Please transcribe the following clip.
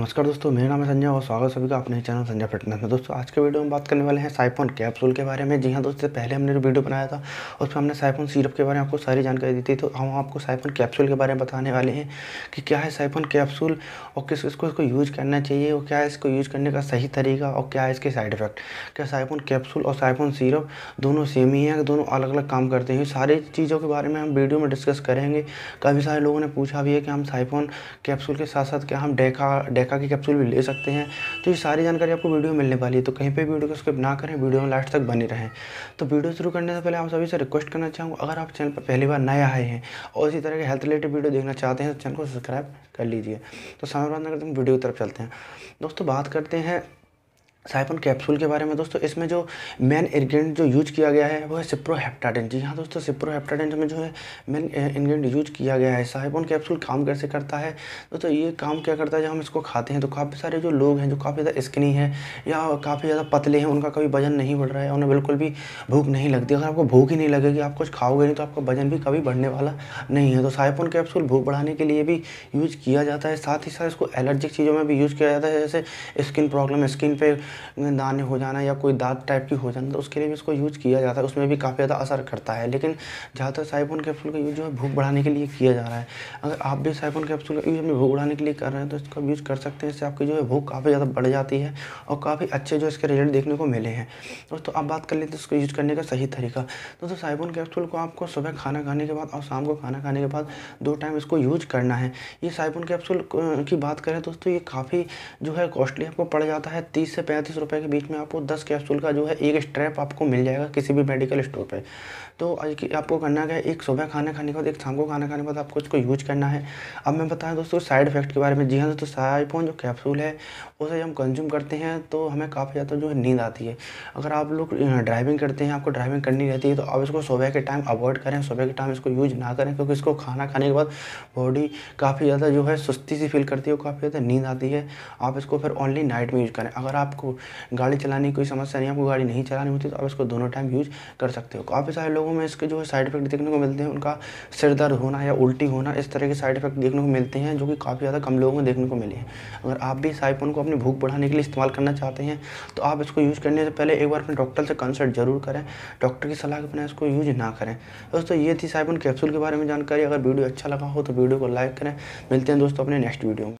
नमस्कार दोस्तों मेरा नाम है संजय और स्वागत सभी का अपने चैनल संजय फिटनेस में दोस्तों आज के वीडियो में बात करने वाले हैं साइफोन कैप्सूल के बारे में जी हाँ दोस्तों पहले हमने जो वीडियो बनाया था उसमें हमने साइफोन सिरप के बारे में आपको सारी जानकारी दी थी तो हम आपको साइफोन कैप्सूल के बारे में बताने वाले हैं कि क्या है साइफोन कैप्सूल और किस किसको इसको यूज करना चाहिए और क्या है इसको यूज करने का सही तरीका और क्या है इसके साइड इफेक्ट क्या साइफोन कैप्सूल और साइफोन सीरप दोनों सेम ही हैं दोनों अलग अलग काम करते हैं सारी चीज़ों के बारे में हम वीडियो में डिस्कस करेंगे काफ़ी सारे लोगों ने पूछा भी है कि हम साइफोन कैप्सूल के साथ साथ क्या हम डेका सेका की कैप्सूल भी ले सकते हैं तो ये सारी जानकारी आपको वीडियो में मिलने वाली है तो कहीं पर वीडियो को स्किप ना करें वीडियो में लास्ट तक बने रहें तो वीडियो शुरू करने से पहले आप सभी से रिक्वेस्ट करना चाहूँगा अगर आप चैनल पर पहली बार नए आए हैं और इसी तरह के हेल्थ रिलेटेड वीडियो देखना चाहते हैं तो चैनल को सब्सक्राइब कर लीजिए तो समय बात ना करते हम वीडियो की तरफ चलते हैं दोस्तों बात करते हैं साइपन कैप्सूल के बारे में दोस्तों इसमें जो मेन इंग्रेडिएंट जो यूज किया गया है वो है सिप्रोहेप्टाडेंट जी हाँ दोस्तों सिप्रोहेप्टाडेंट में जो है मेन इंग्रेडिएंट यूज किया गया है साइफन कैप्सूल काम कैसे करता है दोस्तों ये काम क्या करता है जब हम इसको खाते हैं तो काफ़ी सारे जो लोग हैं जो काफ़ी ज़्यादा स्किनी है या काफ़ी ज़्यादा पतले हैं उनका कभी वजन नहीं बढ़ रहा है उन्हें बिल्कुल भी भूख नहीं लगती अगर आपको भूख ही नहीं लगेगी आप कुछ खाओगे नहीं तो आपका वजन भी कभी बढ़ने वाला नहीं है तो साइफन कैप्सूल भूख बढ़ाने के लिए भी यूज किया जाता है साथ ही साथ इसको एलर्जिक चीज़ों में भी यूज़ किया जाता है जैसे स्किन प्रॉब्लम स्किन पर दाने हो जाना या कोई दाग टाइप की हो जाना तो उसके लिए भी इसको यूज़ किया जाता है उसमें भी काफ़ी ज़्यादा असर करता है लेकिन ज़्यादातर साइफोन कैप्सूल का यूज़ जो है भूख बढ़ाने के लिए किया जा रहा है अगर आप भी साइफोन कैप्सूल का यूज़ अपनी भूख बढ़ाने के लिए कर रहे हैं तो इसका यूज़ कर सकते हैं इससे आपकी जो है भूख काफ़ी ज़्यादा बढ़ जाती है और काफ़ी अच्छे जो इसके रिजल्ट देखने को मिले हैं दोस्तों आप बात कर लेते हैं इसको यूज़ करने का सही तरीका दोस्तों साइफोन कैप्सूल को आपको सुबह खाना खाने के बाद और शाम को खाना खाने के बाद दो टाइम इसको यूज करना है ये साइफोन कैप्सूल की बात करें दोस्तों ये काफ़ी जो है कॉस्टली आपको पड़ जाता है तीस से पैंतीस रुपए के बीच में आपको दस कैप्सूल का जो है एक स्ट्रैप आपको मिल जाएगा किसी भी मेडिकल स्टोर पे तो आज की आपको करना क्या है एक सुबह खाना खाने के बाद एक शाम को खाना खाने के बाद आपको इसको यूज करना है अब मैं बताया दोस्तों साइड इफेक्ट के बारे में जी हाँ दोस्तों साइफोन जो कैप्सूल है उसे हम कंज्यूम करते हैं तो हमें काफ़ी ज़्यादा जो है नींद आती है अगर आप लोग ड्राइविंग करते हैं आपको ड्राइविंग करनी रहती है तो आप इसको सुबह के टाइम अवॉइड करें सुबह के टाइम इसको यूज ना करें क्योंकि इसको खाना खाने के बाद बॉडी काफ़ी ज़्यादा जो है सुस्ती सी फील करती है काफ़ी ज़्यादा नींद आती है आप इसको फिर ओनली नाइट में यूज करें अगर आपको आपको गाड़ी चलाने की कोई समस्या नहीं आपको गाड़ी नहीं चलानी होती तो आप इसको दोनों टाइम यूज़ कर सकते हो काफ़ी सारे लोगों में इसके जो है साइड इफेक्ट देखने को मिलते हैं उनका सिर दर्द होना या उल्टी होना इस तरह के साइड इफेक्ट देखने को मिलते हैं जो कि काफ़ी ज़्यादा कम लोगों को देखने को मिले हैं अगर आप भी इस आईफोन को अपनी भूख बढ़ाने के लिए इस्तेमाल करना चाहते हैं तो आप इसको यूज़ करने से पहले एक बार अपने डॉक्टर से कंसल्ट जरूर करें डॉक्टर की सलाह के बिना इसको यूज ना करें दोस्तों ये थी साइफोन कैप्सूल के बारे में जानकारी अगर वीडियो अच्छा लगा हो तो वीडियो को लाइक करें मिलते हैं दोस्तों अपने नेक्स्ट वीडियो में